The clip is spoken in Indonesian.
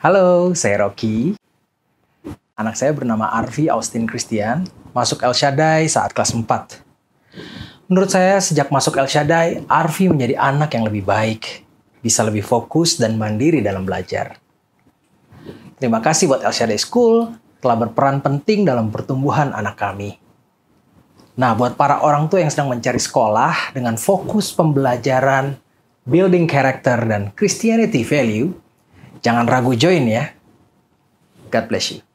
Halo, saya Rocky. Anak saya bernama Arvi Austin Christian, masuk El Shaddai saat kelas 4. Menurut saya, sejak masuk El Shaddai, Arvi menjadi anak yang lebih baik, bisa lebih fokus dan mandiri dalam belajar. Terima kasih buat El Shaddai School telah berperan penting dalam pertumbuhan anak kami. Nah, buat para orang tua yang sedang mencari sekolah dengan fokus pembelajaran, building character, dan Christianity value, Jangan ragu join ya. God bless you.